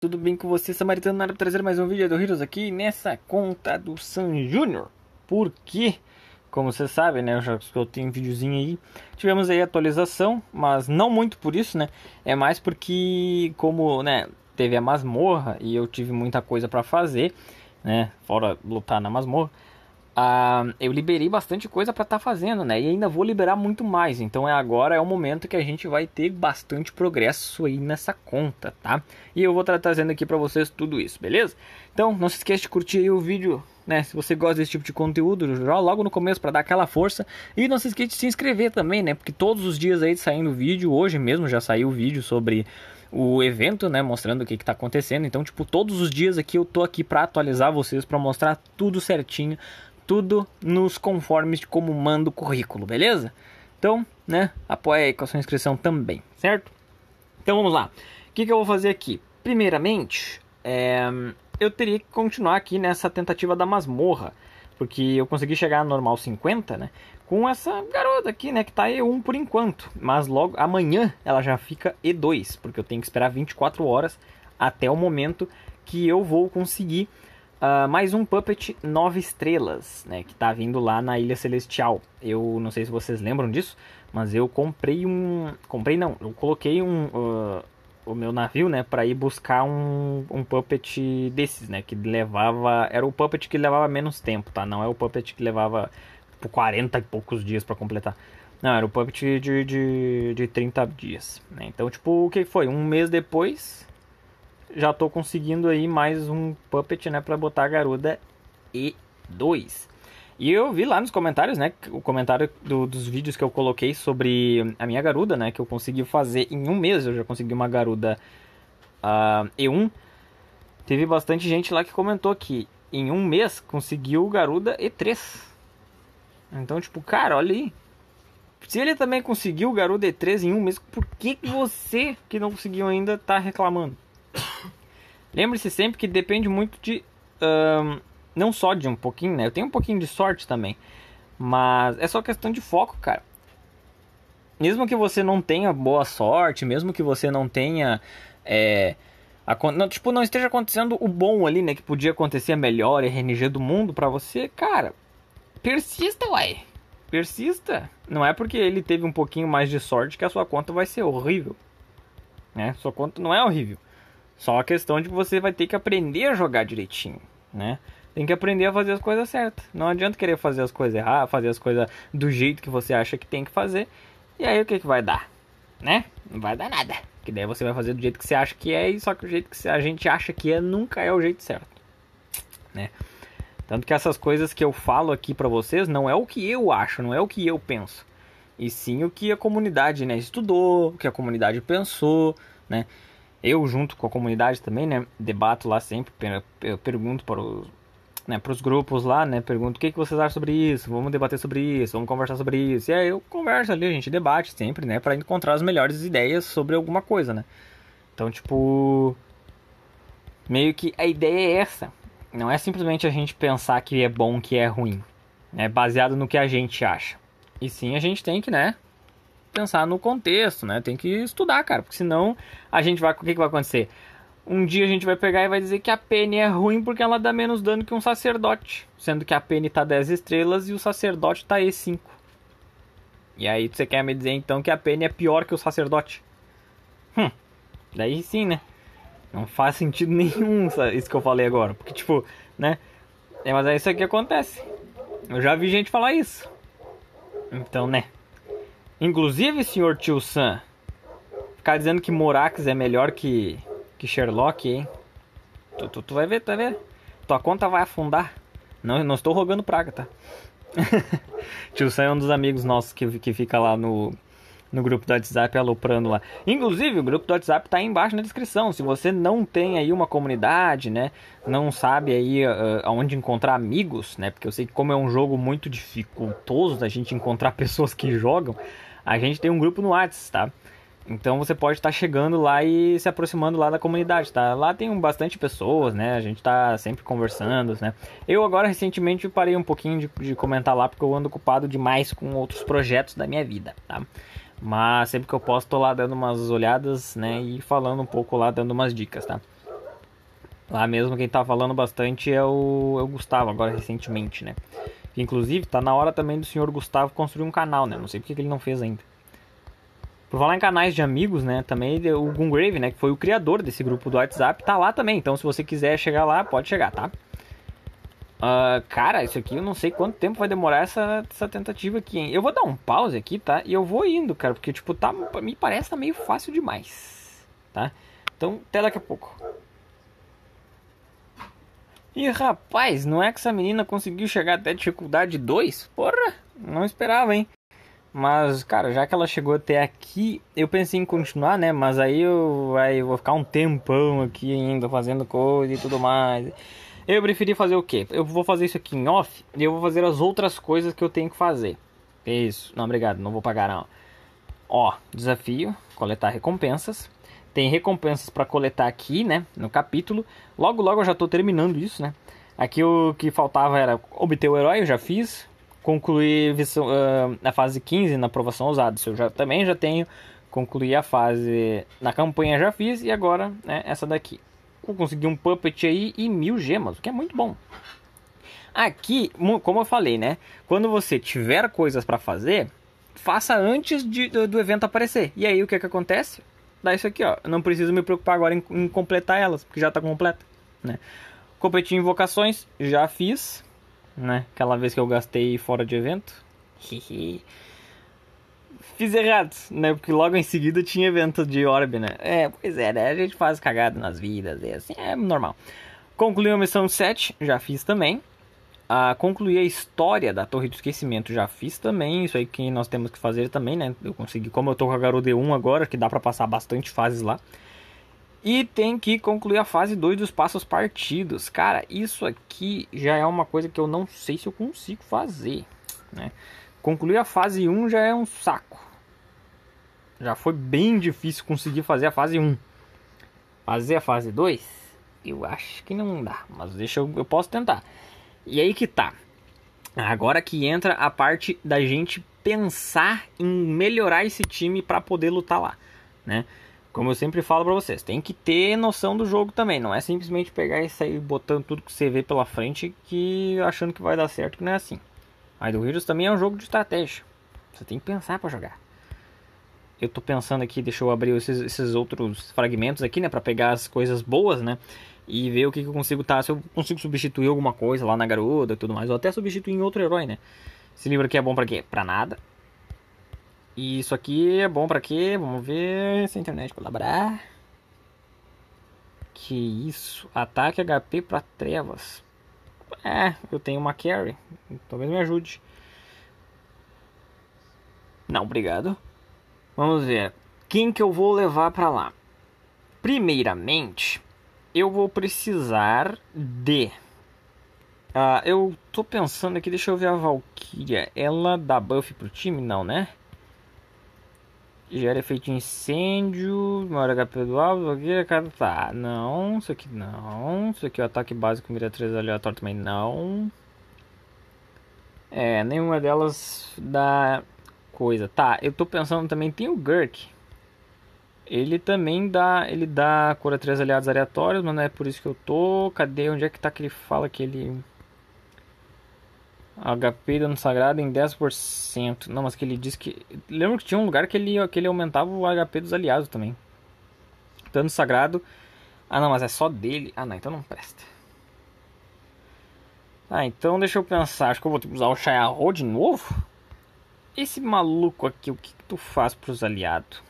Tudo bem com você, Samaritano? Nada para trazer mais um vídeo do Heroes aqui nessa conta do San Júnior. Porque, como você sabe, né? Eu já escutei um videozinho aí. Tivemos aí atualização, mas não muito por isso, né? É mais porque, como, né? Teve a masmorra e eu tive muita coisa para fazer, né? Fora lutar na masmorra. Uh, eu liberei bastante coisa para estar tá fazendo, né? E ainda vou liberar muito mais. Então é agora é o momento que a gente vai ter bastante progresso aí nessa conta, tá? E eu vou estar tá trazendo aqui para vocês tudo isso, beleza? Então não se esqueça de curtir o vídeo, né? Se você gosta desse tipo de conteúdo, logo no começo para dar aquela força. E não se esqueça de se inscrever também, né? Porque todos os dias aí saindo vídeo, hoje mesmo já saiu o vídeo sobre o evento, né, mostrando o que está acontecendo. Então, tipo, todos os dias aqui eu tô aqui para atualizar vocês, para mostrar tudo certinho tudo nos conformes de como manda o currículo, beleza? Então, né, apoia aí com a sua inscrição também, certo? Então vamos lá. O que, que eu vou fazer aqui? Primeiramente, é, eu teria que continuar aqui nessa tentativa da masmorra, porque eu consegui chegar a normal 50, né? Com essa garota aqui, né, que tá E1 por enquanto, mas logo amanhã ela já fica E2, porque eu tenho que esperar 24 horas até o momento que eu vou conseguir Uh, mais um Puppet 9 estrelas, né, que tá vindo lá na Ilha Celestial. Eu não sei se vocês lembram disso, mas eu comprei um, comprei não, eu coloquei um uh, o meu navio, né, para ir buscar um, um puppet desses, né, que levava, era o puppet que levava menos tempo, tá? Não é o puppet que levava tipo, 40 e poucos dias para completar. Não, era o puppet de, de, de 30 dias, né? Então, tipo, o que foi? Um mês depois, já estou conseguindo aí mais um puppet, né, para botar a Garuda E2. E eu vi lá nos comentários, né, o comentário do, dos vídeos que eu coloquei sobre a minha Garuda, né, que eu consegui fazer em um mês, eu já consegui uma Garuda uh, ah, E1. Teve bastante gente lá que comentou que em um mês conseguiu Garuda E3. Então, tipo, cara, olha aí. Se ele também conseguiu o Garuda E3 em um mês, por que você que não conseguiu ainda tá reclamando? Lembre-se sempre que depende muito de. Um, não só de um pouquinho, né? Eu tenho um pouquinho de sorte também. Mas é só questão de foco, cara. Mesmo que você não tenha boa sorte, mesmo que você não tenha. É, a, não, tipo, não esteja acontecendo o bom ali, né? Que podia acontecer a melhor RNG do mundo para você, cara. Persista, uai. Persista. Não é porque ele teve um pouquinho mais de sorte que a sua conta vai ser horrível. Né? Sua conta não é horrível. Só a questão de que você vai ter que aprender a jogar direitinho, né? Tem que aprender a fazer as coisas certas. Não adianta querer fazer as coisas erradas, fazer as coisas do jeito que você acha que tem que fazer. E aí o que, que vai dar? Né? Não vai dar nada. Que daí você vai fazer do jeito que você acha que é, e só que o jeito que a gente acha que é nunca é o jeito certo. Né? Tanto que essas coisas que eu falo aqui para vocês não é o que eu acho, não é o que eu penso. E sim o que a comunidade né, estudou, o que a comunidade pensou, né? eu junto com a comunidade também, né, debato lá sempre, eu pergunto para os né, para os grupos lá, né, pergunto o que, que vocês acham sobre isso, vamos debater sobre isso, vamos conversar sobre isso. E aí eu converso ali, a gente debate sempre, né, para encontrar as melhores ideias sobre alguma coisa, né. Então, tipo, meio que a ideia é essa. Não é simplesmente a gente pensar que é bom, que é ruim, né, baseado no que a gente acha. E sim, a gente tem que, né, pensar no contexto, né? Tem que estudar, cara, porque senão a gente vai. O que, que vai acontecer? Um dia a gente vai pegar e vai dizer que a Penny é ruim porque ela dá menos dano que um sacerdote. Sendo que a Penny tá 10 estrelas e o sacerdote tá E5. E aí você quer me dizer então que a Penny é pior que o sacerdote? Hum, daí sim, né? Não faz sentido nenhum isso que eu falei agora. Porque, tipo, né? É, mas é isso que acontece. Eu já vi gente falar isso. Então, né? Inclusive, senhor Tio Sam, ficar dizendo que Morax é melhor que, que Sherlock, hein? Tu, tu, tu vai ver, tu vai ver. Tua conta vai afundar. Não, não estou rogando praga, tá? Tio Sam é um dos amigos nossos que, que fica lá no no grupo do WhatsApp aloprando lá. Inclusive, o grupo do WhatsApp tá aí embaixo na descrição. Se você não tem aí uma comunidade, né, não sabe aí uh, eh, eh, onde encontrar amigos, né, porque eu sei que como é um jogo muito dificultoso da gente encontrar pessoas que jogam, a gente tem um grupo no WhatsApp, tá? Então você pode estar tá chegando lá e se aproximando lá da comunidade, tá? Lá tem bastante pessoas, né? A gente está sempre conversando, né? Eu agora recentemente parei um pouquinho de, de, comentar lá porque eu ando ocupado demais com outros projetos da minha vida, tá? Mas sempre que eu posso tô lá dando umas olhadas, né? E falando um pouco lá, dando umas dicas, tá? Lá mesmo quem tá falando bastante é o, é o Gustavo agora recentemente, né? Inclusive tá na hora também do senhor Gustavo construir um canal, né? Não sei porque que ele não fez ainda. Por falar em canais de amigos, né? Também o Gungrave, né? Que foi o criador desse grupo do WhatsApp, tá lá também. Então, se você quiser chegar lá, pode chegar, tá? Uh, cara, isso aqui eu não sei quanto tempo vai demorar essa, essa tentativa aqui, hein? Eu vou dar um pause aqui, tá? E eu vou indo, cara, porque, tipo, tá, me parece tá meio fácil demais, tá? Então, até daqui a pouco. E rapaz, não é que essa menina conseguiu chegar até dificuldade 2? Porra, não esperava, hein? Mas, cara, já que ela chegou até aqui, eu pensei em continuar, né? Mas aí eu, aí eu vou ficar um tempão aqui ainda fazendo coisa e tudo mais. Eu preferi fazer o quê? Eu vou fazer isso aqui em off e eu vou fazer as outras coisas que eu tenho que fazer. Isso. Não, obrigado, não vou pagar não. Ó, desafio, coletar recompensas. Tem recompensas para coletar aqui, né? No capítulo. Logo, logo eu já tô terminando isso, né? Aqui o que faltava era obter o herói, eu já fiz concluir a ah, fase 15 na aprovação usada. Se eu já, também já tenho. concluir a fase na campanha já fiz e agora né, essa daqui. consegui um puppet aí e mil gemas, o que é muito bom. Aqui, como eu falei, né? Quando você tiver coisas para fazer, faça antes de, do, do, evento aparecer. E aí o que, é que acontece? Dá isso aqui, ó. Eu não preciso me preocupar agora em, em completar elas, porque já está completa, né? invocações, já fiz né? Aquela vez que eu gastei fora de evento. Fiz errado, né? Porque logo em seguida tinha evento de Orb, né? É, pois é, né? A gente faz cagada nas vidas, é assim, é normal. Concluí a missão 7, já fiz também. Ah, concluí a história da Torre do Esquecimento, já fiz também. Isso aí que nós temos que fazer também, né? Eu consegui, como eu tô com a Garou D1 agora, que dá para passar bastante fases lá. E tem que concluir a fase 2 dos passos partidos. Cara, isso aqui já é uma coisa que eu não sei se eu consigo fazer. Né? Concluir a fase 1 um já é um saco. Já foi bem difícil conseguir fazer a fase 1. Um. Fazer a fase 2? Eu acho que não dá, mas deixa eu, eu posso tentar. E aí que tá. Agora que entra a parte da gente pensar em melhorar esse time para poder lutar lá, né? como eu sempre falo para vocês, tem que ter noção do jogo também. Não é simplesmente pegar e sair botando tudo que você vê pela frente que achando que vai dar certo, que não é assim. Idle Heroes também é um jogo de estratégia. Você tem que pensar para jogar. Eu tô pensando aqui, deixa eu abrir esses, esses outros fragmentos aqui, né, para pegar as coisas boas, né? E ver o que, que eu consigo tá, se eu consigo substituir alguma coisa lá na garuda e tudo mais, ou até substituir em outro herói, né? Esse livro aqui é bom para quê? Para nada. E isso aqui é bom pra quê? Vamos ver se a internet colaborar. Que isso? Ataque HP pra trevas. É, eu tenho uma carry. Talvez me ajude. Não, obrigado. Vamos ver. Quem que eu vou levar pra lá? Primeiramente, eu vou precisar de... Uh, eu tô pensando aqui, deixa eu ver a Valkyria. Ela dá buff pro time? Não, né? Gera efeito incêndio, maior HP do alvo, bloqueia, cara, tá. Ah, não, isso aqui não. Isso aqui é o ataque básico com mira 3 também não. É, nenhuma delas dá coisa. Tá, eu tô pensando também, tem o Gurk. Ele também dá, ele dá cura 3 aliados aleatórios, mas não é por isso que eu tô. Cadê, onde é que tá que ele fala que ele... HP dano sagrado em 10%. Não, mas que ele disse que. Lembro que tinha um lugar que ele, que ele aumentava o HP dos aliados também. Dano sagrado. Ah, não, mas é só dele. Ah, não, então não presta. Ah, então deixa eu pensar. Acho que eu vou usar o Shaiarro de novo? Esse maluco aqui, o que, que tu faz pros aliados?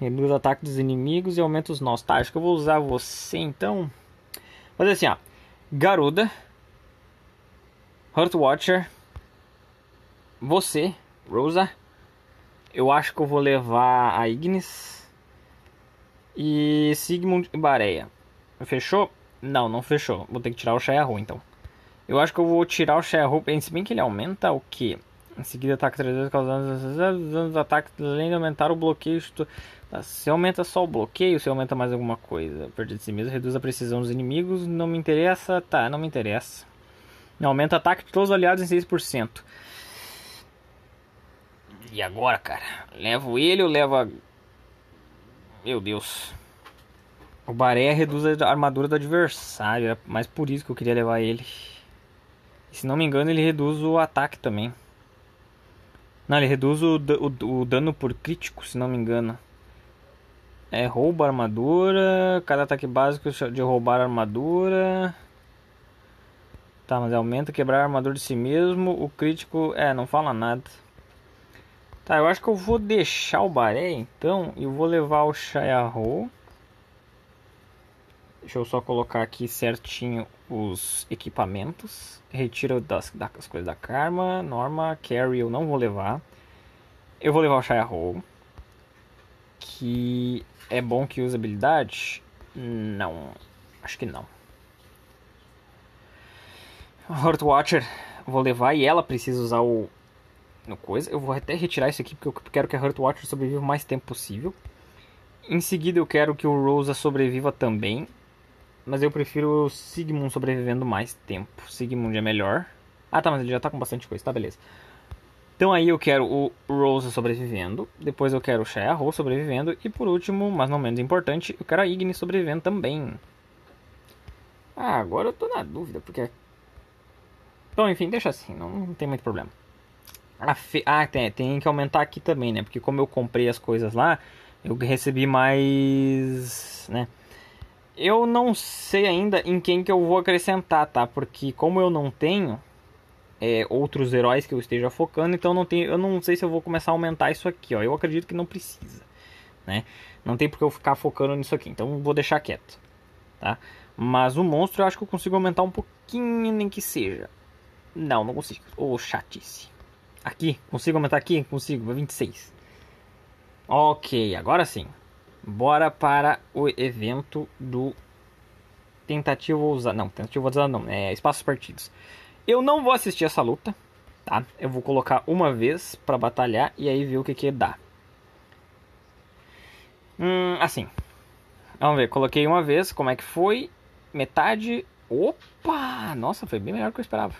Reduz o ataque dos inimigos e aumenta os nossos. Tá, acho que eu vou usar você então. Fazer assim, ó. Garuda Hurt Watcher. Você, Rosa. Eu acho que eu vou levar a Ignis. E Sigmund e Bareia. Fechou? Não, não fechou. Vou ter que tirar o Shaiyahu então. Eu acho que eu vou tirar o Shaiyahu. Se bem que ele aumenta o quê? Em seguida, ataque 300 causando anos ataque, além de aumentar o bloqueio. Tá, se aumenta só o bloqueio, se aumenta mais alguma coisa. Perdido de si mesmo, reduz a precisão dos inimigos. Não me interessa, tá, não me interessa aumenta o ataque de todos os aliados em 6%. E agora, cara? Levo ele ou leva. Meu Deus. O Baré reduz a armadura do adversário. É mais por isso que eu queria levar ele. E, se não me engano, ele reduz o ataque também. Não, ele reduz o, o, o dano por crítico, se não me engano. É, rouba armadura. Cada ataque básico de roubar armadura. Tá, mas é aumenta quebrar a armadura de si mesmo. O crítico. É, não fala nada. Tá, eu acho que eu vou deixar o Baré então. E vou levar o Shaiarro. Deixa eu só colocar aqui certinho os equipamentos. Retiro das, das coisas da Karma. Norma, Carry eu não vou levar. Eu vou levar o Shaiarro. Que é bom que use habilidade? Não. Acho que não. Heartwatcher vou levar e ela precisa usar o no coisa. Eu vou até retirar isso aqui porque eu quero que a Heartwatcher sobreviva o mais tempo possível. Em seguida eu quero que o Rosa sobreviva também, mas eu prefiro o Sigmund sobrevivendo mais tempo. Sigmund é melhor. Ah, tá, mas ele já tá com bastante coisa, tá beleza. Então aí eu quero o Rosa sobrevivendo, depois eu quero o Shaiaho sobrevivendo e por último, mas não menos importante, eu quero a Igni sobrevivendo também. Ah, agora eu tô na dúvida, porque então, enfim, deixa assim, não, não tem muito problema. Fe... Ah, tem, tem que aumentar aqui também, né? Porque como eu comprei as coisas lá, eu recebi mais, né? Eu não sei ainda em quem que eu vou acrescentar, tá? Porque como eu não tenho é, outros heróis que eu esteja focando, então não tenho, eu não sei se eu vou começar a aumentar isso aqui, ó. Eu acredito que não precisa, né? Não tem porque eu ficar focando nisso aqui, então vou deixar quieto, tá? Mas o monstro eu acho que eu consigo aumentar um pouquinho, nem que seja. Não, não consigo. Ô, oh, chatice. Aqui, consigo aumentar aqui? Consigo, 26. Ok, agora sim. Bora para o evento do tentativa usar Não, tentativa usar não, é espaços partidos. Eu não vou assistir essa luta, tá? Eu vou colocar uma vez para batalhar e aí ver o que que dá. Hum, assim. Vamos ver, coloquei uma vez, como é que foi? Metade. Opa! Nossa, foi bem melhor do que eu esperava.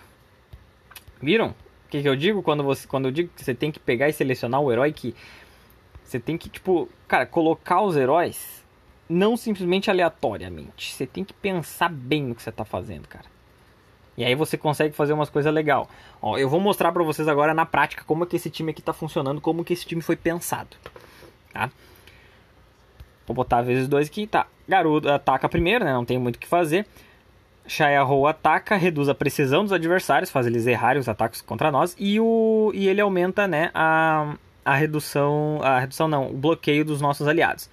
Viram? O que, que, eu digo quando, você, quando eu digo que você tem que pegar e selecionar o herói que. Você tem que, tipo, cara, colocar os heróis não simplesmente aleatoriamente. Você tem que pensar bem no que você tá fazendo, cara. E aí você consegue fazer umas coisas legal. Ó, eu vou mostrar para vocês agora na prática como é que esse time aqui tá funcionando, como que esse time foi pensado, tá? Vou botar vezes dois aqui, tá? Garoto ataca primeiro, né? Não tem muito o que fazer. Shaiahou ataca, reduz a precisão dos adversários, faz eles errarem os ataques contra nós, e, o, e ele aumenta né, a, a redução. A redução não, o bloqueio dos nossos aliados.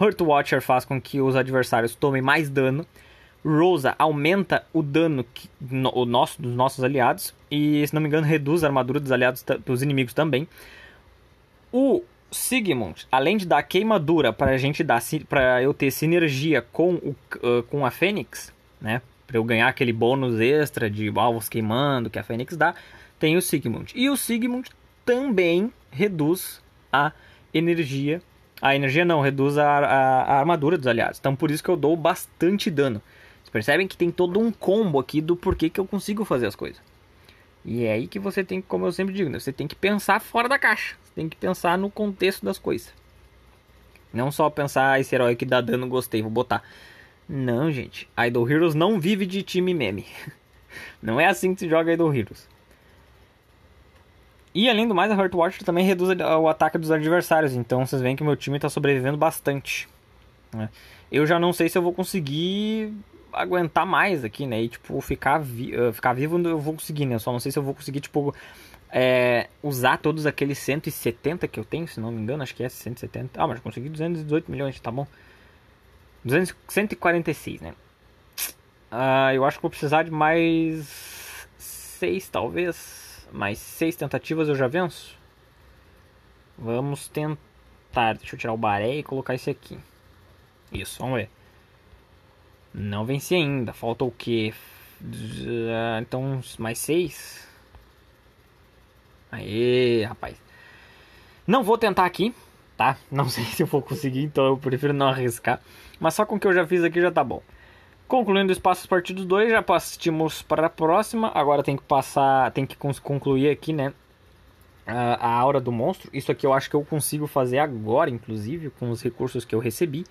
Hurt Watcher faz com que os adversários tomem mais dano. Rosa aumenta o dano que, no, o nosso, dos nossos aliados. E, se não me engano, reduz a armadura dos aliados dos inimigos também. O Sigmund, além de dar queimadura para gente dar para eu ter sinergia com, o, uh, com a Fênix, né? para eu ganhar aquele bônus extra de alvos queimando que a Fênix dá, tem o Sigmund. E o Sigmund também reduz a energia. A energia não, reduz a, a, a armadura dos aliados. Então por isso que eu dou bastante dano. Vocês percebem que tem todo um combo aqui do porquê que eu consigo fazer as coisas. E é aí que você tem, como eu sempre digo, né? você tem que pensar fora da caixa. Você tem que pensar no contexto das coisas. Não só pensar ah, esse herói que dá dano, gostei, vou botar. Não, gente. Idol Heroes não vive de time meme. Não é assim que se joga Idol Heroes. E além do mais, a Heartwatch também reduz o ataque dos adversários. Então vocês veem que meu time está sobrevivendo bastante. Né? Eu já não sei se eu vou conseguir aguentar mais aqui, né? E tipo, ficar, vi eh, ficar vivo eu vou conseguir, né? Eu só não sei se eu vou conseguir, tipo, é, usar todos aqueles 170 que eu tenho, se não me engano, acho que é 170. Ah, mas consegui 218 milhões, tá bom. 246, né? Uh, eu acho que vou precisar de mais seis, talvez. Mais seis tentativas eu já venço. Vamos tentar. Deixa eu tirar o baré e colocar esse aqui. Isso, vamos ver. Não venci ainda. Falta o quê? Uh, então, mais seis. Aê, rapaz. Não vou tentar aqui tá? Não sei se eu vou conseguir, então eu prefiro não arriscar. Mas só com o que eu já fiz aqui já tá bom. Concluindo o espaço partido 2, já partimos para a próxima. Agora tem que passar, tem que concluir aqui, né? A, a aura do monstro. Isso aqui eu acho que eu consigo fazer agora, inclusive, com os recursos que eu recebi.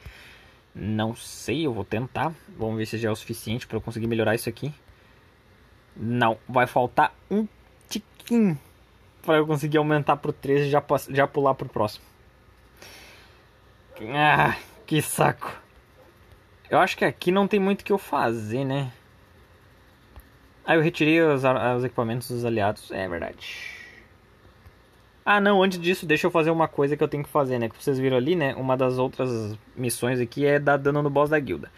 Não sei, eu vou tentar. Vamos ver se já é o suficiente para eu conseguir melhorar isso aqui. Não, vai faltar um tiquinho para eu conseguir aumentar para o 13 e já, já pular para o próximo. Ah, que saco. Eu acho que aqui não tem muito o que eu fazer, né? Ah, eu retirei os, os equipamentos dos aliados. É verdade. Ah, não, antes disso, deixa eu fazer uma coisa que eu tenho que fazer, né? Que vocês viram ali, né? Uma das outras missões aqui é dar dano no boss da guilda.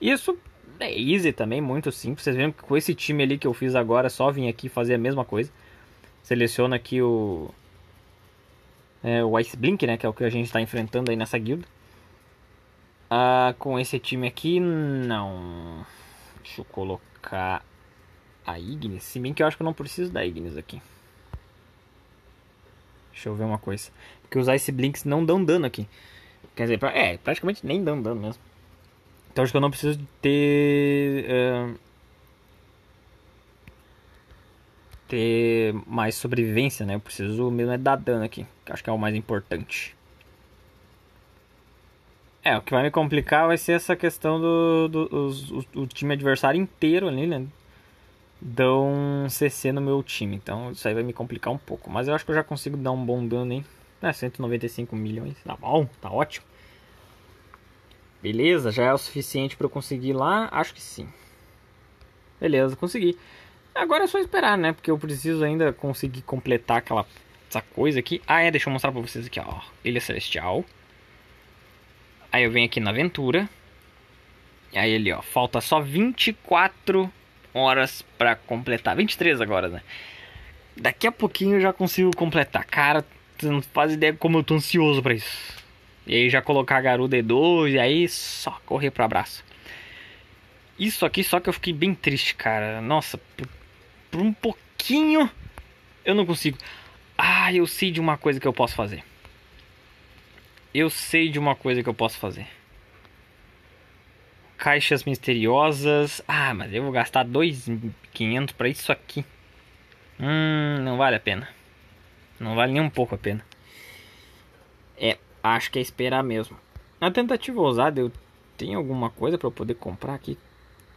Isso é easy também, muito simples. Vocês viram que com esse time ali que eu fiz agora, é só vim aqui fazer a mesma coisa. Seleciona aqui o é, o Ice Blink, né, que é o que a gente está enfrentando aí nessa guilda. Ah, com esse time aqui, não. Deixa eu colocar a Ignis, se bem que eu acho que eu não preciso da Ignis aqui. Deixa eu ver uma coisa. Porque os Ice Blinks não dão dano aqui. Quer dizer, é, praticamente nem dão dano mesmo. Então acho que eu não preciso ter... Uh ter mais sobrevivência, né? Eu preciso mesmo é dar dano aqui, que acho que é o mais importante. É, o que vai me complicar vai ser essa questão do, do, time adversário inteiro ali, né? Dão um CC no meu time, então isso aí vai me complicar um pouco. Mas eu acho que eu já consigo dar um bom dano, hein? É, 195 milhões, tá bom, tá ótimo. Beleza, já é o suficiente para eu conseguir lá? Acho que sim. Beleza, consegui. Agora é só esperar, né? Porque eu preciso ainda conseguir completar aquela essa coisa aqui. Ah, é, deixa eu mostrar pra vocês aqui, ó. Ilha Celestial. Aí eu venho aqui na aventura. E aí ali, ó. Falta só 24 horas pra completar. 23 agora, né? Daqui a pouquinho eu já consigo completar. Cara, você não faz ideia como eu tô ansioso pra isso. E aí já colocar a Garu e 2 e aí só correr pro abraço. Isso aqui só que eu fiquei bem triste, cara. Nossa, por um pouquinho eu não consigo. Ah, eu sei de uma coisa que eu posso fazer. Eu sei de uma coisa que eu posso fazer. Caixas misteriosas. Ah, mas eu vou gastar 2.500 para isso aqui. Hum, não vale a pena. Não vale nem um pouco a pena. É, acho que é esperar mesmo. Na tentativa ousada, eu tenho alguma coisa para poder comprar aqui?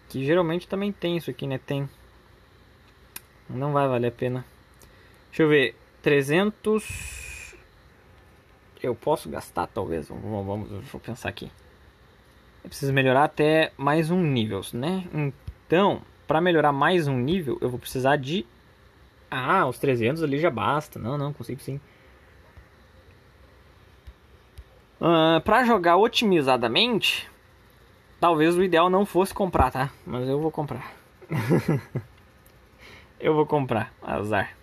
Que geralmente também tem isso aqui, né? Tem não vai valer a pena. Deixa eu ver. 300. Eu posso gastar, talvez. Vamos, vamos, vou pensar aqui. Eu preciso melhorar até mais um nível, né? Então, para melhorar mais um nível, eu vou precisar de. Ah, os 300 ali já basta. Não, não, consigo sim. Uh, ah, para jogar otimizadamente, talvez o ideal não fosse comprar, tá? Mas eu vou comprar. eu vou comprar, azar.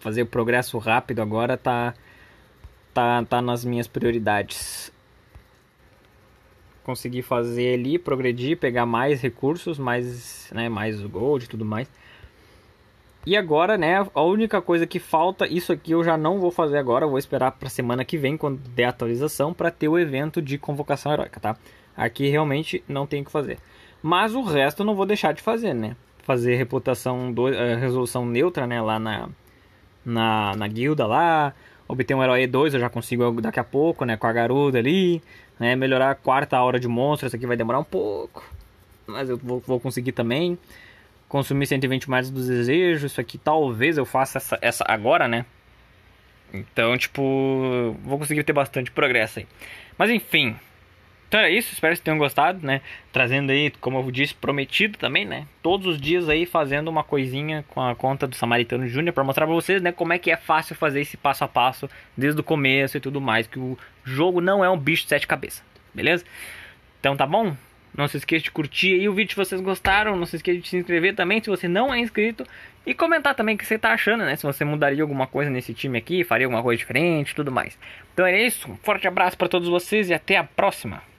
Fazer progresso rápido agora tá tá tá nas minhas prioridades. Conseguir fazer ali, progredir, pegar mais recursos, mais, né, mais gold e tudo mais. E agora, né, a única coisa que falta, isso aqui eu já não vou fazer agora, vou esperar para semana que vem, quando der atualização, para ter o evento de convocação heróica, tá? Aqui realmente não tem o que fazer. Mas o resto eu não vou deixar de fazer, né? fazer reputação do, eh, resolução neutra, né, lá na, na, na guilda lá, obter um herói 2, eu já consigo daqui a pouco, né, com a garuda ali, né, melhorar a quarta hora de monstro, isso aqui vai demorar um pouco, mas eu vou, vou conseguir também. Consumir 120 mais dos desejos, isso aqui talvez eu faça essa, essa agora, né, então, tipo, vou conseguir ter bastante progresso aí. Mas enfim, então era isso, espero que tenham gostado, né? Trazendo aí, como eu disse, prometido também, né? Todos os dias aí fazendo uma coisinha com a conta do Samaritano Júnior para mostrar para vocês, né, como é que é fácil fazer esse passo a passo desde o começo e tudo mais, que o jogo não é um bicho de sete cabeças, beleza? Então tá bom? Não se esqueça de curtir aí o vídeo se vocês gostaram, não se esqueça de se inscrever também se você não é inscrito e comentar também o que você tá achando, né? Se você mudaria alguma coisa nesse time aqui, faria alguma coisa diferente, tudo mais. Então é isso, um forte abraço para todos vocês e até a próxima.